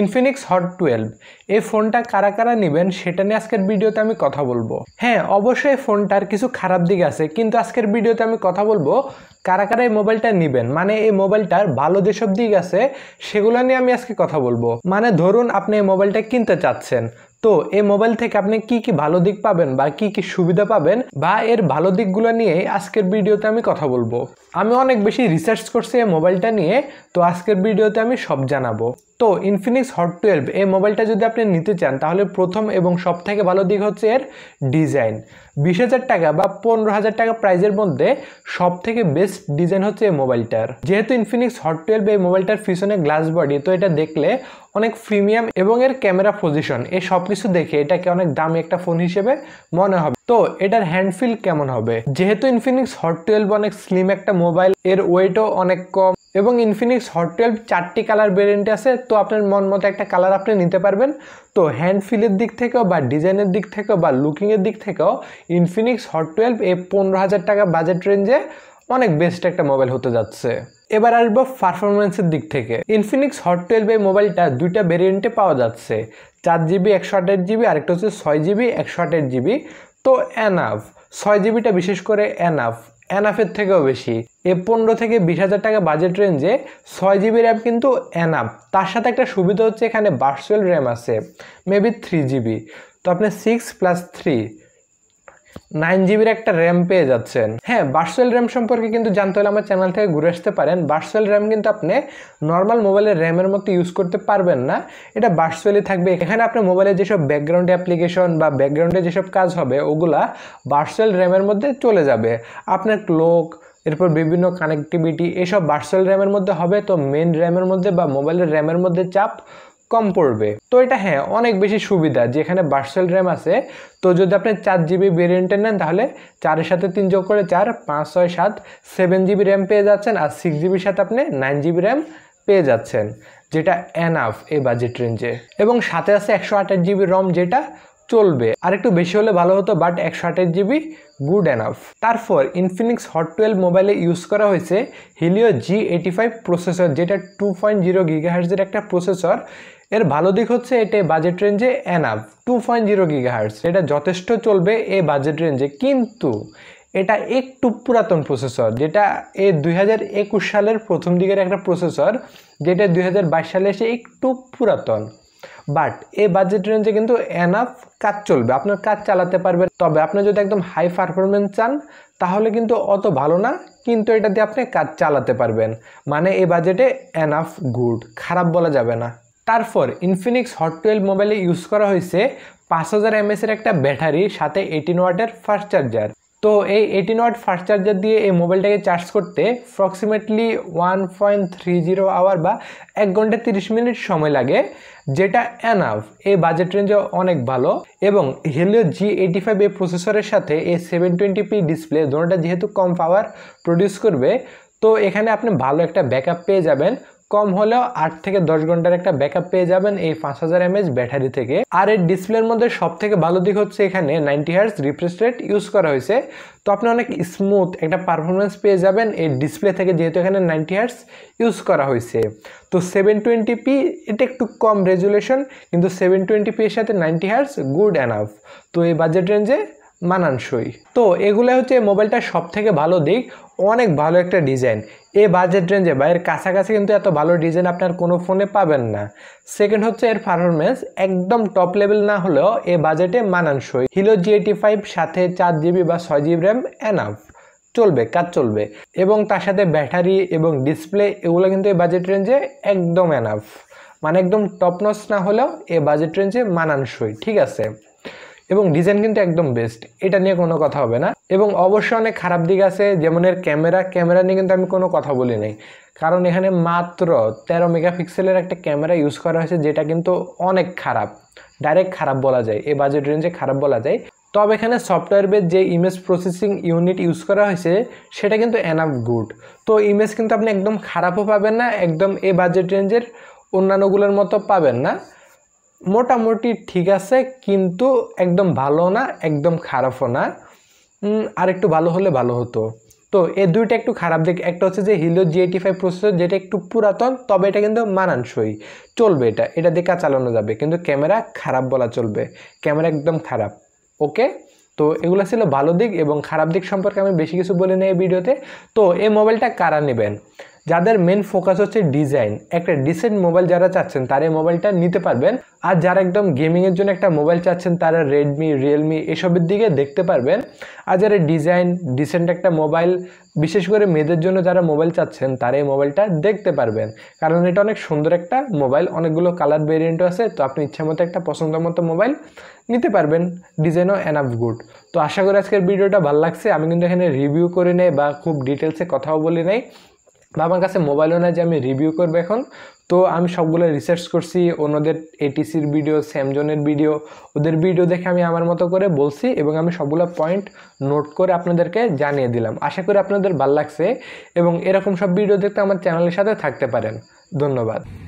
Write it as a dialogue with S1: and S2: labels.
S1: Infinix hot twelve এই ফোনটা কারা কারা নেবেন সেটা নিয়ে আজকের ভিডিওতে আমি কথা বলবো হ্যাঁ অবশ্যই ফোনটার কিছু খারাপ দিক আছে কিন্তু আজকের ভিডিওতে আমি কথা বলবো কারা কারা এই মোবাইলটা নেবেন মানে এই মোবাইলটার ভালো যেসব দিক আছে সেগুলো নিয়ে আমি আজকে কথা বলবো মানে ধরুন আপনি এই মোবাইলটা কিনতে চাচ্ছেন তো এই মোবাইল থেকে আপনি কি কি ভালো দিক পাবেন বা কি কি সুবিধা পাবেন বা এর ভালো দিকগুলো নিয়ে আজকের ভিডিওতে আমি কথা বলবো আমি অনেক বেশি রিসার্চ করছি এই মোবাইলটা নিয়ে তো আজকের ভিডিওতে আমি সব জানাবো তো ইনফিনিক্স হট টুয়েলভ এই মোবাইলটা যদি আপনি নিতে চান তাহলে প্রথম এবং সবথেকে ভালো দিক হচ্ছে এর ডিজাইন বিশ হাজার টাকা বা পনেরো হাজার টাকা প্রাইজের মধ্যে সব থেকে বেস্ট ডিজাইন হচ্ছে এই মোবাইলটার যেহেতু ইনফিনিক্স হট টুয়েলভ এই মোবাইলটার পিছনে গ্লাস বডি তো এটা দেখলে অনেক প্রিমিয়াম এবং এর ক্যামেরা পজিশন এই সব কিছু দেখে এটাকে অনেক দামি একটা ফোন হিসেবে মনে হবে তো এটার হ্যান্ডফিল কেমন হবে যেহেতু ইনফিনিক্স হট টুয়েলভ অনেক স্লিম একটা মোবাইল এর ওয়েটও অনেক কম এবং ইনফিনিক্স হট টুয়েলভ চারটি কালার ভেরিয়েন্ট আছে তো আপনার মন মতো একটা কালার আপনি নিতে পারবেন তো হ্যান্ডফিলের দিক থেকেও বা ডিজাইনের দিক থেকেও বা লুকিংয়ের দিক থেকেও ইনফিনিক্স হট টুয়েলভ এ পনেরো হাজার টাকা বাজেট রেঞ্জে অনেক বেস্ট একটা মোবাইল হতে যাচ্ছে এবার আসবো পারফরমেন্সের দিক থেকে ইনফিনিক্স হট টুয়েলভ এই মোবাইলটা দুইটা ভেরিয়েন্টে পাওয়া যাচ্ছে চার জিবি একশো আঠাশ জিবি আরেকটা হচ্ছে ছয় জিবি একশো আঠাশ জিবি তো অ্যানাফ ছয় জিবিটা বিশেষ করে অ্যানাফ অ্যানাফের থেকেও বেশি এ পনেরো থেকে বিশ হাজার টাকা বাজেট রেঞ্জে ছয় জিবি র্যাম কিন্তু অ্যানাপ তার সাথে একটা সুবিধা হচ্ছে এখানে ভার্চুয়াল র্যাম আছে মেবি থ্রি জিবি তো আপনি সিক্স প্লাস থ্রি নাইন জিবির একটা র্যাম পেয়ে যাচ্ছেন হ্যাঁ বার্সেল র্যাম সম্পর্কে কিন্তু জানতে হলে আমার চ্যানেল থেকে ঘুরে আসতে পারেন বার্সেল র্যাম কিন্তু আপনি নর্মাল মোবাইলের র্যামের মতো ইউজ করতে পারবেন না এটা বার্সেলই থাকবে এখানে আপনার মোবাইলে যেসব ব্যাকগ্রাউন্ড অ্যাপ্লিকেশন বা ব্যাকগ্রাউন্ডে যেসব কাজ হবে ওগুলা বার্সেল র্যামের মধ্যে চলে যাবে আপনার ক্লোক এরপর বিভিন্ন কানেক্টিভিটি এসব বার্সেল র্যামের মধ্যে হবে তো মেন র্যামের মধ্যে বা মোবাইলের র্যামের মধ্যে চাপ কম পড়বে তো এটা হ্যাঁ অনেক বেশি সুবিধা যেখানে বার্সেল র্যাম আছে তো যদি আপনি চার জিবি ভেরিয়েন্টের নেন তাহলে চারের সাথে তিন যোগ করে চার পাঁচ ছয় সাত সেভেন জিবি র্যাম পেয়ে যাচ্ছেন আর সিক্স জিবির সাথে আপনি নাইন জিবি র্যাম পেয়ে যাচ্ছেন যেটা অ্যানাফ এই বাজেট রেঞ্জে এবং সাথে আছে একশো আঠাশ জিবি রম যেটা চলবে আর একটু বেশি হলে ভালো হতো বাট একশো আঠাশ জিবি গুড অ্যানাফ তারপর ইনফিনিক্স হট টুয়েলভ মোবাইলে ইউজ করা হয়েছে Helio G eighty five processor যেটা টু পয়েন্ট জিরো গিগাহার্জের একটা প্রসেসর এর ভালো দিক হচ্ছে এটা বাজেট রেঞ্জে enough two point zero gigahertz এটা যথেষ্ট চলবে এই বাজেট রেঞ্জে কিন্তু এটা একটু পুরাতন প্রসেসর যেটা এ দুই সালের প্রথম দিকের একটা প্রসেসর যেটা দুই সালে এসে একটু পুরাতন বাট এই বাজেট রেঞ্জে কিন্তু এনাফ কাজ চলবে আপনার কাজ চালাতে পারবেন তবে আপনি যদি একদম হাই পারফরমেন্স চান তাহলে কিন্তু অত ভালো না কিন্তু এটা দিয়ে আপনি কাজ চালাতে পারবেন মানে এই বাজেটে এনাফ গুড খারাপ বলা যাবে না তারপর ইনফিনিক্স হট টুয়েলভ মোবাইলে ইউজ করা হয়েছে পাঁচ হাজার এমএসের একটা ব্যাটারি সাথে এইটিন ওয়াটের ফাস্ট চার্জার তো এই এইটিন ওয়াট ফাস্ট চার্জার দিয়ে এই মোবাইলটাকে চার্জ করতে approximately one point three zero hour বা এক ঘন্টা তিরিশ মিনিট সময় লাগে যেটা অ্যানাফ এই বাজেট রেঞ্জে অনেক ভালো এবং হেলিও জি এইটি ফাইভ এ প্রসেসরের সাথে এই সেভেন টোয়েন্টি পি ডিসপ্লে দোনোটা যেহেতু কম পাওয়ার প্রডিউস করবে তো এখানে আপনি ভালো একটা ব্যাকআপ পেয়ে যাবেন কম হলেও আট থেকে দশ ঘন্টার একটা ব্যাকআপ পেয়ে যাবেন এই পাঁচ হাজার এমএচ ব্যাটারি থেকে আর এর ডিসপ্লের মধ্যে সব থেকে ভালো দিক হচ্ছে এখানে ninety hertz refresh rate use করা হয়েছে তো আপনি অনেক স্মুথ একটা পারফরমেন্স পেয়ে যাবেন এই ডিসপ্লে থেকে যেহেতু এখানে নাইনটি হার্স ইউজ করা হয়েছে তো সেভেন টোয়েন্টি পি এটা একটু কম রেজুলেশন কিন্তু সেভেন টোয়েন্টি পি এর সাথে নাইনটি হার্স গুড অ্যানাফ তো এই বাজেট রেঞ্জে মানানসই তো এগুলো হচ্ছে মোবাইলটার সব থেকে ভালো দিক অনেক ভালো একটা ডিজাইন এ বাজেট রেঞ্জে বা এর কাছাকাছি কিন্তু এত ভালো ডিজাইন আপনার কোনো ফোনে পাবেন না সেকেন্ড হচ্ছে এর পারফরমেন্স একদম টপ লেভেল না হলেও এ বাজেটে মানানসই হিলো জি এইটি ফাইভ সাথে চার জিবি বা ছয় জিবি র্যাম অ্যানাফ চলবে কাজ চলবে এবং তার সাথে ব্যাটারি এবং ডিসপ্লে এগুলো কিন্তু এই বাজেট রেঞ্জে একদম অ্যানাফ মানে একদম টপনস না হলেও এ বাজেট রেঞ্জে মানানসই ঠিক আছে এবং ডিজাইন কিন্তু একদম বেস্ট এটা নিয়ে কোনো কথা হবে না এবং অবশ্যই অনেক খারাপ দিক আছে যেমন এর ক্যামেরা ক্যামেরা নিয়ে কিন্তু আমি কোনো কথা বলি নাই কারণ এখানে মাত্র তেরো মেগাপিক্সেলের একটা ক্যামেরা ইউজ করা হয়েছে যেটা কিন্তু অনেক খারাপ ডাইরেক্ট খারাপ বলা যায় এই বাজেট রেঞ্জে খারাপ বলা যায় তবে এখানে সফটওয়্যার বেস যে ইমেজ প্রসেসিং ইউনিট ইউজ করা হয়েছে সেটা কিন্তু অ্যানাফ গুড তো ইমেজ কিন্তু আপনি একদম খারাপও পাবেন না একদম এ বাজেট রেঞ্জের অন্যান্যগুলোর মতো পাবেন না মোটামুটি ঠিক আছে কিন্তু একদম ভালো না একদম খারাপও না আর একটু ভালো হলে ভালো হতো তো এই দুইটা একটু খারাপ দিক একটা হচ্ছে যে Helio G eighty five processor যেটা একটু পুরাতন তবে এটা কিন্তু মানানসই চলবে এটা এটা দিয়ে কাজ চালানো যাবে কিন্তু ক্যামেরা খারাপ বলা চলবে ক্যামেরা একদম খারাপ ওকে তো এগুলো ছিল ভালো দিক এবং খারাপ দিক সম্পর্কে আমি বেশি কিছু বলে নেই এই ভিডিওতে তো এই মোবাইলটা কারা নেবেন যাদের মেন ফোকাস হচ্ছে ডিজাইন একটা ডিসেন্ট মোবাইল যারা চাচ্ছেন তারা এই মোবাইলটা নিতে পারবেন আর যারা একদম গেমিংয়ের জন্য একটা মোবাইল চাচ্ছেন তারা রেডমি রিয়েলমি এসবের দিকে দেখতে পারবেন আর যারা ডিজাইন ডিসেন্ট একটা মোবাইল বিশেষ করে মেয়েদের জন্য যারা মোবাইল চাচ্ছেন তারা এই মোবাইলটা দেখতে পারবেন কারণ এটা অনেক সুন্দর একটা মোবাইল অনেকগুলো কালার ভেরিয়েন্টও আছে তো আপনি ইচ্ছা মতো একটা পছন্দ মতো মোবাইল নিতে পারবেন ডিজাইনও অ্যানাফ গুড তো আশা করি আজকের ভিডিওটা ভালো লাগছে আমি কিন্তু এখানে রিভিউ করে নেই বা খুব ডিটেলসে কথাও বলি নেই বা আমার কাছে মোবাইলও না যে আমি রিভিউ করবো এখন তো আমি সবগুলো রিসার্চ করছি অন্যদের এটিসির ভিডিও স্যামজনের ভিডিও ওদের ভিডিও দেখে আমি আমার মতো করে বলছি এবং আমি সবগুলো পয়েন্ট নোট করে আপনাদেরকে জানিয়ে দিলাম আশা করি আপনাদের ভাল লাগছে এবং এরকম সব ভিডিও দেখতে আমার চ্যানেলের সাথে থাকতে পারেন ধন্যবাদ